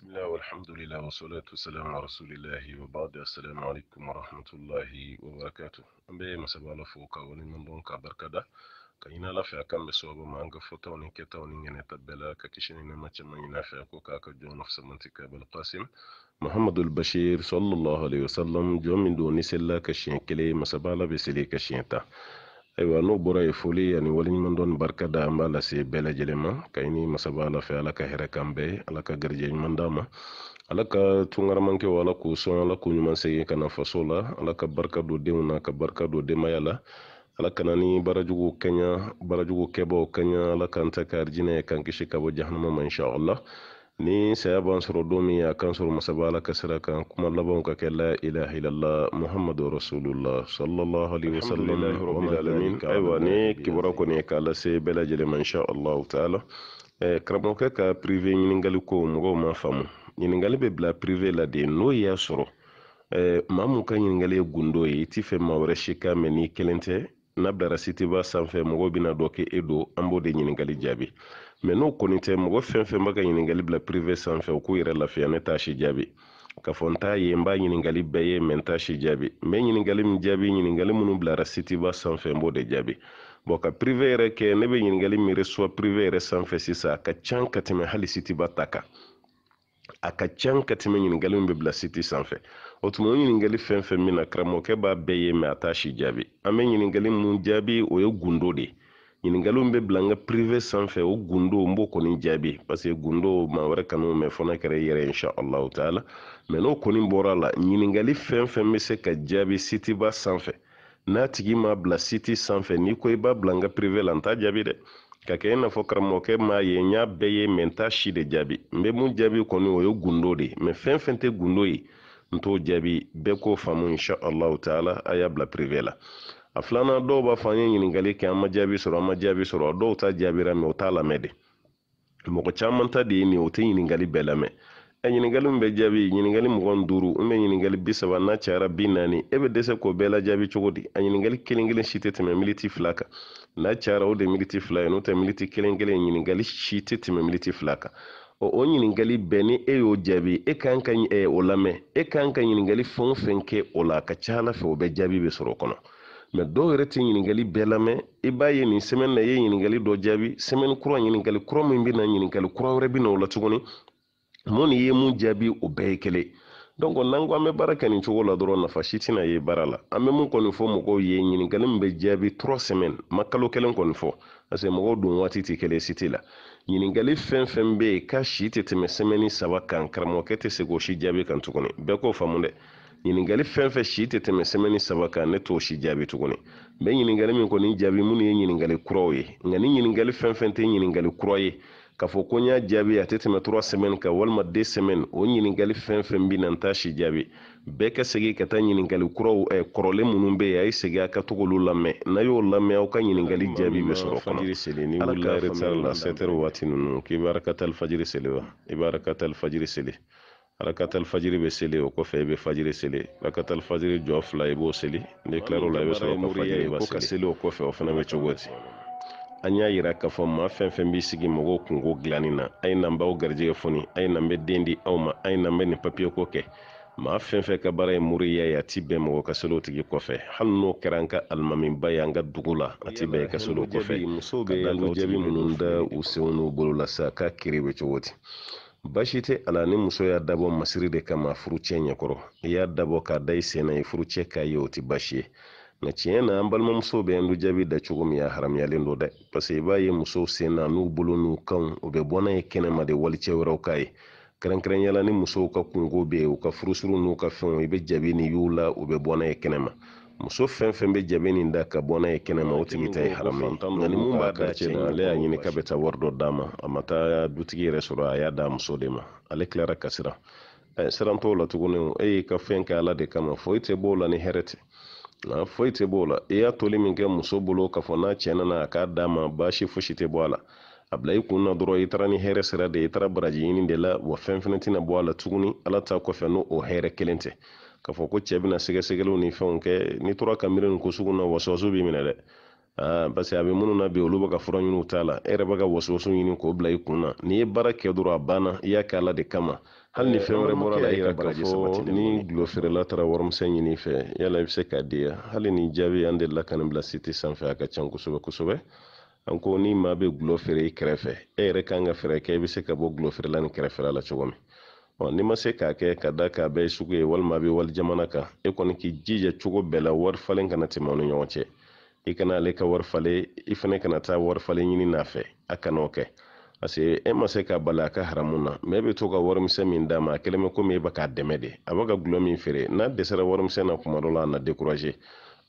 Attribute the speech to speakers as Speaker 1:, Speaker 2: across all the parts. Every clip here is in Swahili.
Speaker 1: بسم الله والحمد لله والصلاة والسلام على رسول الله وبعد السلام عليكم ورحمة الله وبركاته أمي مسابة الله فوقا ولمن بونك بركة دا كينا لا في أكام بسوابة ما أنك فتاوني كتاوني ينتبه تبلا ككشيني نما تشمي نافعكو كاكا جون نفس منتك بالقاسم محمد البشير صلى الله عليه وسلم جون من دوني سلا كشين كلي مسابة الله بسلي كشين ayiwa n'o bɔra ye foli ani waleɲuman dɔni barika da an b'a lase bɛɛ lajɛlen ma ka ɲini masaba ala fɛ ala ka hɛrɛ kan bɛɛ ala ka garijɛ ɲuman d'a ma ala ka tunkaramankɛ o ala k'o sɔn ala k'o ɲuman segin ka faso la ala ka barika don denw na ka barika don denbaya la ala kana ni barajugu kɛɲa barajugu kɛbaw kɛɲa ala k'an ta ka arijinɛ ye k'an kisi ka bɔ jahanama ma insha ni saya b'an sɔrɔ don min a kan sɔrɔ masaba ala ka sira kan kuma labanw ka kɛ la ilaha illallah muhammadu rasulullah sallallahu alaihi wasallam ayiwa ni kibaru kɔni ye k'a lase bɛɛ lajɛlen ma insha allahu taala eh, karamɔgɔkɛ ka prive ɲininkali ko mɔgɔw ma faamu ɲiningali bɛ bila prive la de n'o y'a sɔrɔ maa mun ka ɲiningali ye gundo ye i t'i fɛ maa wɛrɛ si ka mɛn n'i kelen tɛ n'a bilara siteba sanfɛ mɔgɔw bɛna dɔ k'e e do an b'o de ɲiningali jaabi mɛ n'o kɔni tɛ mɔgɔ fɛn fɛn b'a ka ɲiningali bila prive sanfɛ u k'u yɛrɛ lafiya ne t'a si jaabi k'a fɔ n t'a ye n b'a ɲiningali bɛɛ ye mɛ n t'a si jaabi n bɛ ɲiningali min jaabi ɲiningali minnu bilara sitiba sanfɛ n b'o de jaabi bɔn ka prive yɛrɛ kɛ ne bɛ ɲiningali min resuwa prive yɛrɛ sanfɛ sisan a ka can ka tɛmɛ hali sitiba ta kan a ka can ka tɛmɛ ɲiningali min bɛ bila siti sanfɛ o tuma o ɲiningali fɛn fɛn min na karamɔgɔkɛ b'a bɛɛ ye mɛ a t'a si jaabi an bɛ ɲiningali mun jaabi o ye gundo de ye ɲiningaliw bɛ bila n ka prive sanfɛ o gundo n b'o kɔni jaabi parseke gundo ma wɛrɛ kanu mɛn fɔ n'a kɛra i yɛrɛ insha allahu taala mɛ n'o kɔni bɔra la ɲiningali fɛn fɛn bɛ se ka jaabi sitiba sanfɛ n'a tigi m'a bila siti sanfɛ n'i ko i b'a bila n ka prive la n t'a jaabi dɛ ka kɛ i n'a fɔ karamɔgɔkɛ m'a ye n y'a bɛɛ ye mɛ n t'a si de jaabi n bɛ mun jaabi kɔni o ye gundo de ye mɛ fɛn fɛn tɛ gundo ye n t'o jaabi bɛɛ k'o faamu insha allahu taala a y'a bila prive la a filanan dɔw b'a fɔ an ye ɲininkali kɛ an ma jaabi sɔrɔ an ma jaabi sɔrɔ a dɔw ta jaabira mɛ o t'a lamɛn de mɔgɔ caman ta de ye nin o tɛ ɲininkali bɛɛ lamɛn ɛ ɲininkali min bɛ jaabi ɲininkali mugan duuru n bɛ ɲininkali bi saba n'a cayara bi naani e bɛ dɛsɛ k'o bɛɛ lajaabi cogo di a ɲininkali kelen kelen si tɛ tɛmɛ militi fila kan n'a cayara o de militi fila ye n'o tɛ militi kelen kelen ɲininkali si tɛ tɛmɛ militi fila kan o o ɲininkali bɛɛ ni e y'o jaabi e kan ka o lamɛn e kan ka ɲininkali fɛn o fɛn kɛ o la a ka ca ala fɛ o bɛɛ jaabi bɛ sɔrɔ o kɔnɔ mɛ dɔw yɛrɛ tɛ ɲiningali bɛɛ lamɛn i b'a ye nin sɛmɛni na i ye ɲiningali dɔ jaabi sɛmɛni kura ɲiningali kura min bɛ na ɲininkali kura wɛrɛ bɛ na o la tuguni mun ni i ye mun jaabi o bɛɛ ye kelen donc n'an ko an bɛ baara kɛ nin cogo la dɔrɔn nafa si tɛna ye baara la an bɛ mun kɔni fɔ mɔgɔw ye ɲininkali min bɛ jaabi trois semaines ma kalo kelen kɔni fɔ parce que mɔgɔw don waati tɛ kelen si tɛ la ɲininkali fɛn fɛn bɛ yen k'a si tɛ tɛmɛ sɛmɛni saba kan karamɔgɔkɛ tɛ se k'o si jaabi kan tuguni bɛɛ k'o faamu dɛ ɲiningali fɛn fɛn si tɛ tɛmɛ semɛni saba kan ne t'o si jaabi tuguni n bɛ ɲiningali min kɔni jaabi minnu ye ɲiningali kuraw ye nka ni ɲiningali fɛn tɛ ɲiningali kura ye k'a fɔ ko n y'a jaabi a tɛ tɛmɛ tura sɛmɛni kan walima de sɛmɛni o ɲiningali fɛn bi bɛ na n t'a si jaabi bɛɛ ka segin ka taa ɲiningali kuraw ɛ kɔrɔlen minnu bɛ yen a ye segin a ka to k'olu lamɛn n'a y'o lamɛn aw ka ɲiningali jaabi bɛ sɔrɔ kɔnɔ fajiri seli ni seli wa seli arakatal fajiri bɛ seli o kɔfɛ i bɛ fajiri seli arakatal fajiri jɔ fila i b'o seli n'i tilar'o la i bɛ sɔrɔ ka fajiri i b'a seli ka seli o kɔfɛ o fana bɛ cogo di an y'a yira k'a fɔ maa fɛn fɛn b'i sigi mɔgɔw kungo dilanni na a ye na n b'aw garijɛgɛ foni a ye na n bɛ den di aw ma a ye na n bɛ nin papiye ko kɛ maa fɛn fɛn ka baara ye moriya ye a ti bɛn mɔgɔ ka seli o tigi kɔfɛ hali n'o kɛra an ka alimamiba ye an ka dugu la a ti bɛn ka seli o kɔfɛ musow bɛ jaabi minnu da u senw n'u bolo la sa k'a kiri bɛ cogo di basi tɛ ala ni muso y'a dabɔ masiri de kama furucɛ ɲɛkɔrɔ i y'a dabɔ k'a da i sen na i furucɛ k'a ye o tɛ basi ye nka tiɲɛ na an balimamusow bɛ du jaabi da cogo min a haramuyalen don dɛ paseke i b'a ye musow sen na n'u bolo n'u kanw u bɛ bɔ ye kɛnɛma de walicɛ wɛrɛw k'a ye kɛrɛnkɛrɛnyala ni musow ka kungo bɛ yen u ka furusiriw n'u ka fɛnw i bɛ jaabi ni y'u la u bɛ bɔ ye kɛnɛma muso fɛn fɛn bɛ jɛbe nin da ka bɔ n'a ye kɛnɛma o tigi ta ye haramu nka ni mun b'a ka cɛ na ale y'a ɲini k'a bɛ taa wari dɔ d'a ma a ma taa dutigi yɛrɛ sɔrɔ a y'a d'a muso de ma ale tilara ka siran ɛ siran t'o la tuguni e y'i ka fɛn kɛ ala de kama foyi tɛ b'o la ni hɛrɛ tɛ nka foyi tɛ b'o la i y'a toli min kɛ muso bolo k'a fɔ n'a cɛ nana a k'a d'a ma baasi fosi tɛ bɔ a la a bila i kun na dɔrɔn i taara ni hɛrɛ sira de ye i taara baraji ɲini de la wa fɛn fɛnɛ tɛna bɔ a la tuguni ala ta kɔfɛ n'o hɛrɛ kelen tɛ k'a fɔ ko cɛ bɛna sɛgɛsɛgɛliw ni fɛnw kɛ n'i tora ka miiri nin ko na wasɔwasu b'i minɛ dɛ parce que a bɛ minnu na bi olu bɛ ka fura ɲini t'a la e yɛrɛ bɛ ka wasɔwasu ɲini k'o bila i kun na n'i ye baara kɛ dɔrɔn a banna i y'a kɛ ala de kama hali ni ee, fɛn wɛrɛ bɔra la i yɛrɛ k'a fɔ ni gulo feerela taara ɲini fɛ yala i bɛ se k'a di hali ni jaabi an delila ka nin bila site sanfɛ a ka can kosɛbɛ kosɛbɛ an ko ni maa bɛ gulo i kɛrɛfɛ e yɛrɛ kan ka fɛɛrɛ kɛ i bɛ se ka bɔ gulo feerela kɛrɛfɛla la cogo min n'i ma se k'a kɛ ka da k'a bɛɛ sugu ye walima a bɛ wali jamana kan e kɔni k'i jija cogo bɛɛ la wari falen kana tɛmɛ ni ɲɔgɔn cɛ i kana ale ka wari falen i fana kana taa wari falen ɲini n'a fɛ a kan'o kɛ parce e ma se ka bali a ka haramu na mɛ e bɛ to ka warimisɛn min d'a ma a kɛlen bɛ komi e bɛ k'a dɛmɛ de a b'a ka gulɔ min feere n'a dɛsɛra warimisɛn na kuma dɔ la a na dekuraze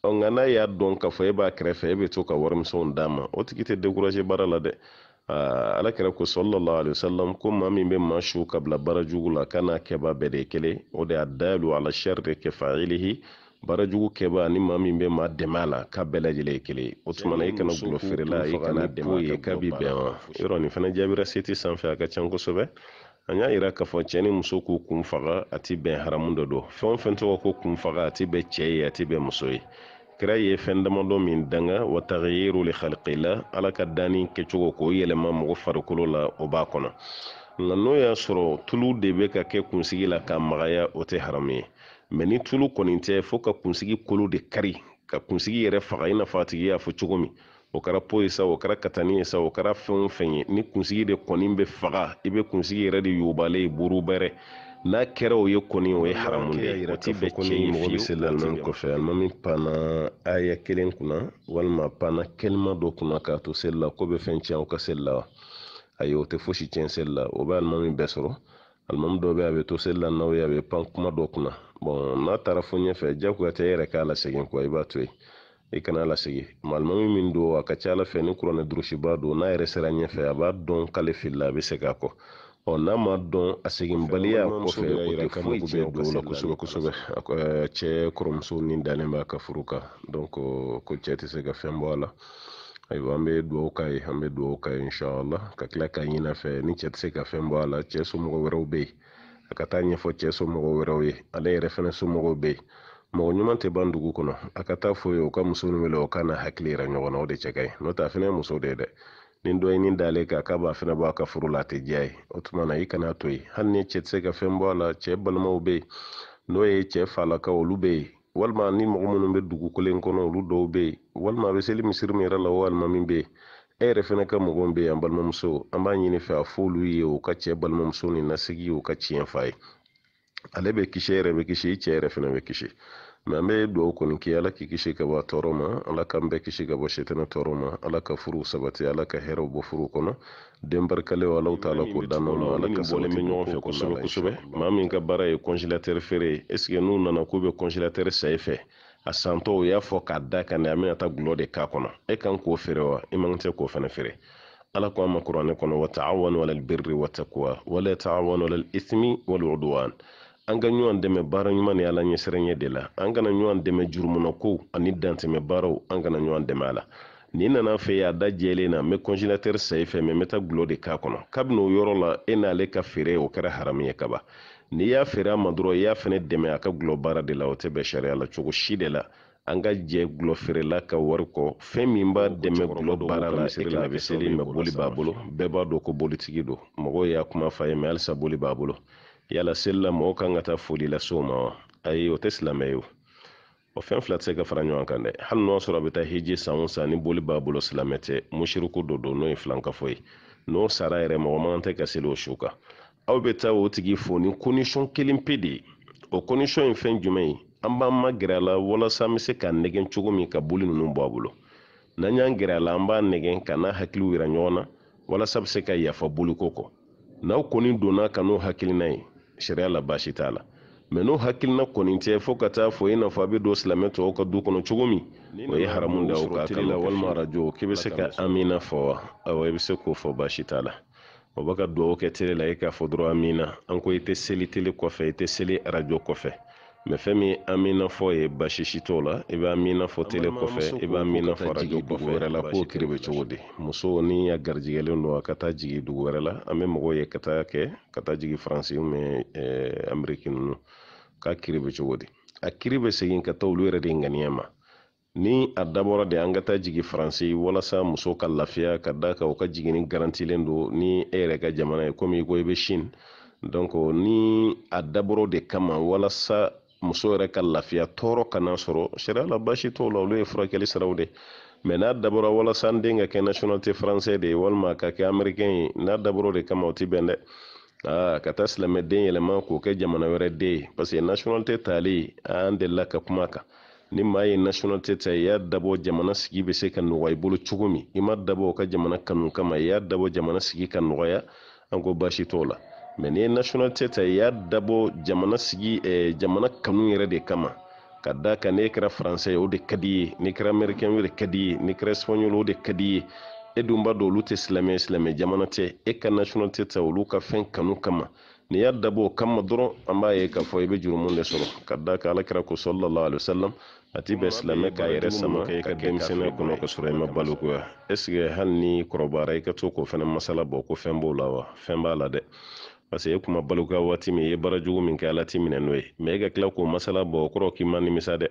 Speaker 1: ɔ nka n'a y'a dɔn k'a fɔ e b'a kɛrɛfɛ e bɛ to ka warimisɛnw d'a ma o tigi tɛ dekuraze baara la dɛ alakira ko sallallahu alaihi wasallam ko maa min bɛ maa su kabila baara jugu la kana kɛba bɛɛ de ye kelen o de y'a dalu ala sari de kɛfailihi baara jugu kɛba ni maa min bɛ maa dɛmɛ a la ka bɛɛ lajɛlen ye o tuma na i kana gulo feere la i kana dɛmɛ ye k'a bi bɛn wa yɔrɔ nin fana jaabira seti sanfɛ a ka can kosɛbɛ an y'a yira k'a fɔ cɛ ni muso k'u kun faga a ti bɛn haramu dɔ don fɛn o fɛn tɔgɔ ko kun faga a ti bɛn cɛ ye a ti bɛn muso ye kira ye fɛn damadɔ min danga wa tagiyiru li halqila ala ka dani kɛcogo k'o yɛlɛma mɔgɔ farikolo la o b'a kɔnɔ nka n'o y'a sɔrɔ tulu de bɛ ka kɛ kunsigi la k'a magaya o tɛ haramu ye mɛ ni tulu kɔni tɛ fo ka kunsigi kolo de kari ka kunsigi yɛrɛ faga i n'a fɔ a tigi y'a fɔ cogo min o kɛra po ye sa o kɛra katani ye sa o kɛra fɛn o fɛn ye ni kunsigi de kɔni bɛ faga i bɛ kunsigi yɛrɛ de yobalen bɛrɛ n'a kɛra o ye kɔni o ye haramu de ye o ti bɛn tiɲɛ ye fiyewu mɔgɔ bɛ se lamɛn kɔfɛ alimami panna aya kelen kunna walima panna kɛlima dɔ kunna k'a to seli la ko bɛ fɛn tiɲɛ aw ka seli la wa ayi o tɛ fosi tiɲɛ seli la o bɛ alimami bɛɛ sɔrɔ alimami dɔ bɛ a bɛ to seli la n'aw ye a bɛ pan kuma dɔ kunna bɔn n'a taara fo ɲɛfɛ diyagoya tɛ e yɛrɛ k'a lasegin kuwa i b'a to yen i e kana lasegin alimami min don a ka ca ala fɛ ni kuranɛ durusiba don n'a yɛrɛ sera ɲɛfɛ a b'a dɔn k'ale filila a bɛ segin a kɔ ɔ n'a ma dɔn a seginbaliya kɔfɛ o tɛ foyi tiɲɛ dugu la kosɛbɛ kosɛbɛ cɛ kɔrɔmuso ni dalen b'a ka furu kan donc ko cɛ tɛ se ka fɛn bɔ a la ayiwa an bɛ dugawu k'a ye an bɛ dugawu k'a ye inshaallah ka tila k'a ɲin'a fɛ ni cɛ tɛ se ka fɛn bɔ a la cɛ somɔgɔ wɛrɛw bɛ yen a ka taa ɲɛfɔ cɛ somɔgɔw wɛrɛw ye ale yɛrɛ fɛnɛ somɔgɔw bɛ yen mɔgɔ ɲuman tɛ ban dugu kɔnɔ a ka taa fɔ ye ka muso wele ka na hakili yira ɲɔgɔn na o de cɛ ka ɲi n'o tɛ a ye muso de ye dɛ ni dɔ ye ni d'ale kan k'a b'a fɛnɛ bɔ a ka furu la a tɛ diya ye o tuma na i kana to yen hali ni cɛ tɛ se ka fɛn bɔ a la cɛ balimaw bɛ yen n'o ye cɛ falakaw olu bɛ yen walima ni mɔgɔ minnu bɛ dugu kelen kɔnɔ olu dɔw bɛ yen walima a bɛ seli misiri min yɛrɛ la o walima min be yen e yɛrɛ fɛnɛ ka mɔgɔ bɛ yen an balimamuso an b'a ɲini fɛ a f'olu ye o ka cɛ balimamuso ni nasigi o ka tiɲɛ fa ye ale be kisi yɛrɛ bɛ kisi i cɛ yɛrɛ fɛnɛ bɛ kisi mɛ an bɛ dugawu kɔni kɛ ala k'i kisi ka bɔ tɔɔrɔ ma ala k'an bɛɛ kisi ka bɔ sitana tɔɔrɔ ma ala ka furu sabati ala ka hɛrɛw bɔ furu kɔnɔ den barikalew ala ta ala k'o dan ma ala ka bɔlen bɛ ɲɔgɔn fɛ kosɛbɛ kosɛbɛ maa min ka baara ye kɔnsilatɛri feere ye ɛseke n'u nana k'u bɛ kɔnsilatɛri sa i fɛ a santɔ u y'a fɔ k'a da kan a bɛna taa gulɔ de k'a kɔnɔ e kan k'o feere wa i man tɛ k'o fana feere ala ko an ma kuranɛ kɔnɔ wa taawanu alal birri wa taqwa wala taawanu alal ismi wal udwan an ka ɲɔgɔn dɛmɛ baara ɲuman ni ala ɲɛsirɛɲɛ de la an kana ɲɔgɔn dɛmɛ jurumunɔkow ani dantɛmɛ baaraw an kana ɲɔgɔn dɛmɛ a la ni nana fɛ y'a da jɛlen na n bɛ kɔnjilatɛri sayi fɛ mɛ n gulɔ de k'a kɔnɔ kabini o yɔrɔ la e n'ale ka feere o kɛra haramu ye kaba n'i y'a feere a ma dɔrɔn i y'a fɛnɛ dɛmɛ a ka gulɔ baara de la o tɛ bɛ sariya la cogo si de la an ka jɛ gulɔfeerela ka wari kɔ fɛn min b'a dɛmɛ gulɔ baara la e kana bɛ seli mɛ boli b'a bolo bɛɛ b'a dɔn ko bolitigi don mɔgɔw y'a kuma fa ye mɛ halisa boli b'a bolo yala seli la mɔgɔw kan ka taa foli lase o ma wa ayi o tɛ silamɛ ye o fɛn fila tɛ se ka fara ɲɔgɔn kan dɛ hali n'o sɔrɔ a bɛ taa hiji san o san ni boli b'a bolo silamɛ tɛ musiriku dɔ don n'o ye filankafo ye n'o sara yɛrɛ mɔgɔ man tɛ ka seli o su kan aw bɛ taa o tigi fo ni kondisɔn kelen pe de ye o kondisɔn ye fɛn jumɛn ye an b'an ma gɛrɛ a la walasa an bɛ se k'a nɛgɛn cogo min ka boli ninnu bɔ a bolo n'an y'an gɛrɛ a la an b'a nɛgɛn ka n'a hakiliw yira ɲɔgɔn na walasa bɛ se ka yafa boliko kɔ n'aw kɔni donna ka n'o hakilina ye sariya la baasi t'a la mɛ n'o hakilina kɔni tɛ fɔɔ ka taa fɔ i n'a fɔ a be don silamɛ tɔw ka du kɔnɔ cogo min o ye haramu da o ka walma rajo walima arajo k'i be se ka amina fɔ wa awɔ i be se k'o fɔ baasi t'a la o be ka duwawu kɛ tele la i k'a fɔ dɔrɔn amina an ko i tɛ seli tele kɔfɛ i tɛ seli arajo kɔfɛ mɛ fɛn min an mina ye basisi t'o la i b'a mina tele kɔfɛ i b'a mina fɔ arajo wɛrɛ la k'o kiri bɛ cogo di muso ni a garijigɛlen don a ka taa jigi dugu wɛrɛ la an bɛ mɔgɔw ye ka taa kɛ ka taa jigi faransi mɛ eh, ameriki ninnu k'a kiri bɛ cogo di a kiri bɛ segin ka taa olu yɛrɛ de ŋaniya ma ni a dabɔra de an ka taa jigi faransi walasa muso ka lafiya ka da kan u ka jigini garantilen don ni e yɛrɛ ka jamana ye komi i ko i bɛ sini donc ni a dabɔra de kama walasa muso yɛrɛ ka lafiya tɔɔrɔ kana sɔrɔ sariya la basi t'o la olu ye furakɛli siraw de mɛ n'a dabɔra walasa n den ka kɛ nationalité français de ye walima ka kɛ américain ye n'a dabɔra de kama o ti bɛn dɛ aa ka taa silamɛden yɛlɛma k'o kɛ jamana wɛrɛ den ye parce que tali an delila ka kuma kan ni maa ye nationalité ta i y'a dabɔ jamana sigi bɛ se ka nɔgɔya i bolo cogo min i ma dabɔ o ka jamana kanu kama i y'a dabɔ jamana sigi ka nɔgɔya an ko basi t'o la mɛ n'i ye nationalité ta i y'a dabɔ jamana sigi eh, jamana kanu yɛrɛ de kama ka da kan n'e kɛra faransɛ o de ka di ye n'i kɛra amɛrikɛn o de ka di ye n'i kɛra esipanyɔl o de ka di ye e dun b'a dɔn olu tɛ silamɛ silamɛ jamana tɛ e ka nationalité ta olu ka fɛn kanu kama n'i y'a dabɔ o kama dɔrɔn an b'a ye k'a fɔ i bɛ jurumu de sɔrɔ ka da kan alakira ko sɔlɔlɔ alisalam a ti bɛn silamɛ k'a yɛrɛ sama ka i ka kɔnɔ ka sɔrɔ i ma balokoya est ce que hali ni kɔrɔbayara i ka to k'o fana masala bɔ ko fɛn b'o la wa fɛn b'a la dɛ parce que e kuma balokoya waati min i ye baara jugu min kɛ ala ti minɛ n'o ye mɛ i e ka tila k'o masala bɔ o kɔrɔ k'i ma nimisa dɛ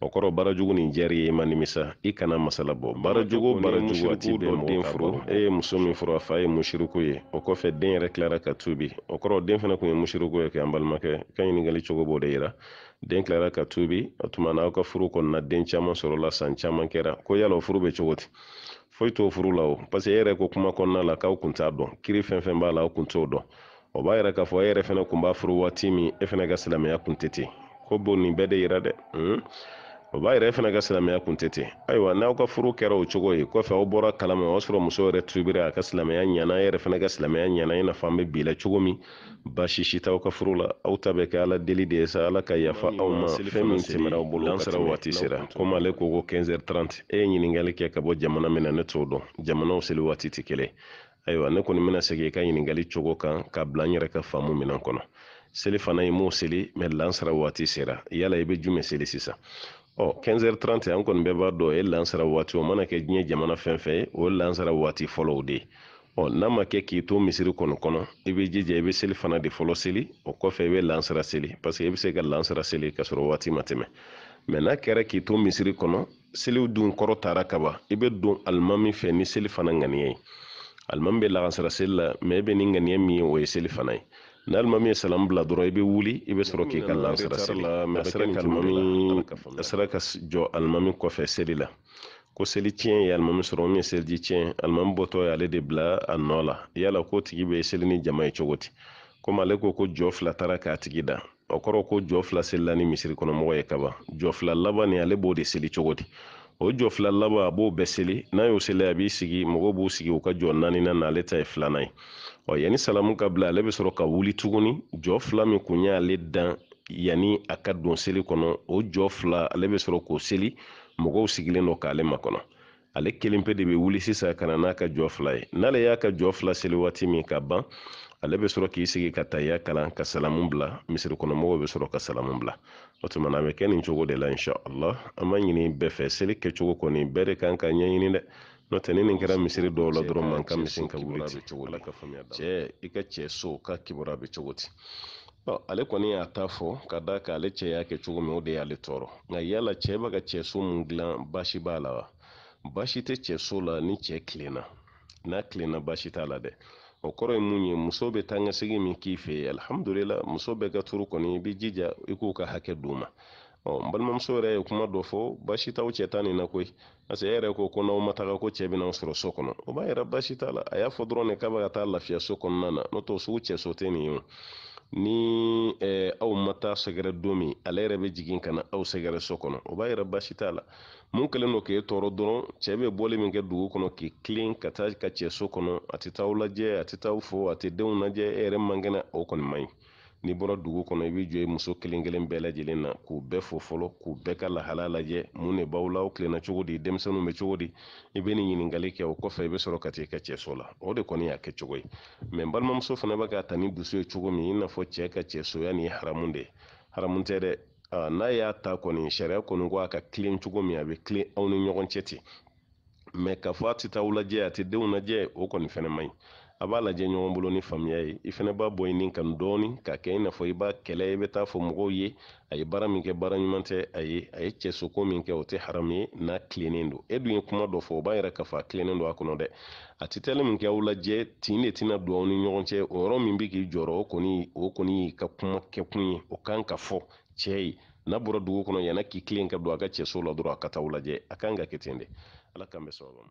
Speaker 1: o kɔrɔ baara jugu nin jari ye i ma nimisa i kana masala bɔ baara jugu baara jugu a ti bɛn den furu e ye muso min furu a fa ye musiriku ye o kɔfɛ den yɛrɛ tilara ka tuubi o kɔrɔ den fana kun ye musiriku ye kɛ an balimakɛ ka ɲiningali cogo b'o de yira den tilara ka tuubi o tuma na aw ka furu kɔnɔna den caman sɔrɔla san caman kɛra ko yala o furu bɛ cogo di foyi t'o furu la o parce e yɛrɛ ko kuma kɔnɔna la k'aw kun t'a dɔn kiri fɛn fɛn b'a la aw kun t'o dɔn E o hmm? e b'a yira k'a fɔ e yɛrɛ fana kun b'a furu waati min e fana ka silamɛya kun tɛ ten ko bo nin bɛɛ de yira dɛ o b'a yɛrɛ e fana ka silamɛya kun tɛ ten ayiwa n'aw ka furu kɛra o cogo ye kɔfɛ aw bɔra kalama o y'a sɔrɔ muso yɛrɛ tubira a ka silamɛya ɲana e yɛrɛ fana ka silamɛya ɲana i n'a fɔ an bɛ bi la cogo min basi si t'aw ka furu la aw ta bɛ kɛ ala deli de ye sa ala ka yafa aw ma fɛn min tɛmɛna aw bolo lansara waati sera komi ale ko ko 15h30 e ye ɲininkali kɛ ka bɔ jamana min na ne t'o dɔn jamanaw seli waati tɛ kelen ayiwa ne kɔni bena segi i ka ɲiningali cogo kan ka bila n yɛrɛ ka faamu minan kɔnɔ seli fana ye m'o seli mɛ lansara waati sera yala i be jumɛn seli sisan ɔ 15 h an kɔni bɛɛ b'a dɔ ye lansara waati o mana kɛ diɲɛ jamana fɛn fɛn ye o lansara waati fɔlɔw de ye ɔ n'a ma kɛ k'i to misiri kɔni kɔnɔ i b'i jija i bɛ seli fana de fɔlɔ seli o kɔfɛ i bɛ lansara seli parce i bɛ se ka lansara seli ka sɔrɔ waati ma tɛmɛ mɛ n'a kɛra k'i to misiri kɔnɔ seliw dun kɔrɔ taara kaban i bɛ don alimami fɛ ni seli fana ŋaniya ye alimami bɛ lakasara seli la mɛ e bɛ nin ŋaniya min ye o ye seli fana ye n'alimami ye salam bila dɔrɔn i bɛ wuli i bɛ sɔrɔ k'i ka lakasara seli a sera ka alimami a sera ka jɔ alimami kɔfɛ seli la ko seli tiɲɛ ye alimami sɔrɔ min ye seliji tiɲɛ alimami bɔtɔ ye ale de bila a nɔ la yala ko tigi bɛ seli ni jama ye cogo di komi ale ko ko jɔ fila taara k'a tigi da o kɔrɔ ko jɔ fila selila ni misiri kɔnɔmɔgɔ ye kaban jɔ fila laban ni ale b'o de seli cogo di o jɔ fila laban a b'o bɛɛ seli n'a y'o seli a b'i sigi mɔgɔw b'u sigi u ka jɔ naaninan na ale ta ye filanan ye ɔ yanni salamu ka bila ale bɛ sɔrɔ ka wuli tuguni jɔ fila min kun y'ale dan yanni a ka don seli kɔnɔ o jɔ fila ale bɛ sɔrɔ k'o seli mɔgɔw sigilen dɔ k'ale makɔnɔ ale kelen pe de bɛ wuli sisan ka na n'a ka jɔ fila ye n'ale y'a ka jɔ fila seli waati min ka ban ale bɛ sɔrɔ k'i sigi ka taya kalan ka salamu bila misiri kɔnɔmɔgɔw bɛ sɔrɔ ka salamu bila o tuma na a bɛ kɛ nin cogo de la insha allah an b'a ɲini bɛɛ fɛ seli kɛcogo kɔni bɛɛ de kan ka ɲɛɲini dɛ n'o tɛ ni nin kɛra misiri dɔw la dɔrɔn man ka misiri ka wuli ten ala ka faamuya da cɛ i ka cɛ so ka kibaruya bɛ cogo di ale kɔni y'a ta fɔ ka da kan ale cɛ y'a kɛ cogo min o de y'ale tɔɔrɔ nka yala cɛ bɛ ka cɛ so mun dilan baasi b'a la wa baasi tɛ cɛ so la ni cɛ kilenna n'a kilenna baasi t'a la dɛ o kɔrɔ ye mun ye muso bɛ tangasegi min k'i fɛ yen alihamudulila muso bɛɛ ka turu kɔni i b'i jija i k'u ka hakɛ d'u ma ɔ n balimamuso yɛrɛ ye kuma dɔ fɔ baasi t'aw cɛ ta nin na koyi parce que e yɛrɛ ko ko n'aw ma taga ko cɛ bɛ n'aw sɔrɔ so kɔnɔ o b'a yira baasi t'a la a y'a fɔ dɔrɔn de k'a bɛ ka taa lafiya so kɔnɔna na n'o tɛ sugu cɛ so tɛ nin ye o. ni eh, aw ma taa sɛgɛrɛ don min ale yɛrɛ bɛ jigin ka na aw sɛgɛrɛ so kɔnɔ o b'a yɛrɛ basi t'a la mun kɛlen do k'e tɔɔrɔ dɔrɔn cɛɛ bɛ bɔli min kɛ dugu kɔnɔ k'i kilen ka taa ka cɛ so kɔnɔ a tɛ taa lajɛ a tɛ taa fo a tɛ denw lajɛ e yɛrɛ man kɛnɛ o kɔni man ɲi n'i bɔra dugu kɔnɔ i b'i jɔ i muso kelen kelen bɛɛ lajɛlen na k'u bɛɛ fo fɔlɔ k'u bɛɛ ka lahala lajɛ mun de b'aw la aw tilenna cogo di denmisɛnninw bɛ cogo di i bɛ nin ɲininkali kɛ o kɔfɛ i bɛ sɔrɔ ka t'i ka cɛso la o de kɔni y'a kɛcogo ye mɛ n balimamuso fana bɛ k'a ta ni dusu ye cogo min i n'a fɔ cɛ ka cɛsoya nin ye haramu de ye haramu tɛ dɛ n'a y'a ta kɔni sariya kɔni ko a ka tilen cogo min a bɛ tilen aw ni ɲɔgɔn cɛ ten mɛ k'a fɔ a tɛ taa aw lajɛ a tɛ denw lajɛ o kɔni fɛnɛ man ɲi a b'a lajɛ ɲɔgɔn bolo ni faamuya ye i fɛnɛ b'a bɔ i nin kanu dɔɔni k'a kɛ i n'a fɔ i b'a kɛlɛ i bɛ taa fɔ mɔgɔw ye a ye baara min kɛ baara ɲuman tɛ a ye a ye cɛsoko min kɛ o tɛ haramu ye n'a tilennen don e dun ye kuma dɔ fɔ o b'a yɛrɛ k'a fɔ a tilennen don a kɔnɔ dɛ a tɛ tɛli min kɛ aw lajɛ tin de tɛna don aw ni ɲɔgɔn cɛ o yɔrɔ min bɛ k'i jɔrɔ o kɔni o kɔni y'i ka kuma kɛkun ye o kan ka fɔ cɛ ye n'a bɔra dugu kɔnɔ yanni k'i tilen ka don a ka cɛso la dɔrɔn a ka taa aw lajɛ a kan ka kɛ ten de ala k'an bɛ sababa ma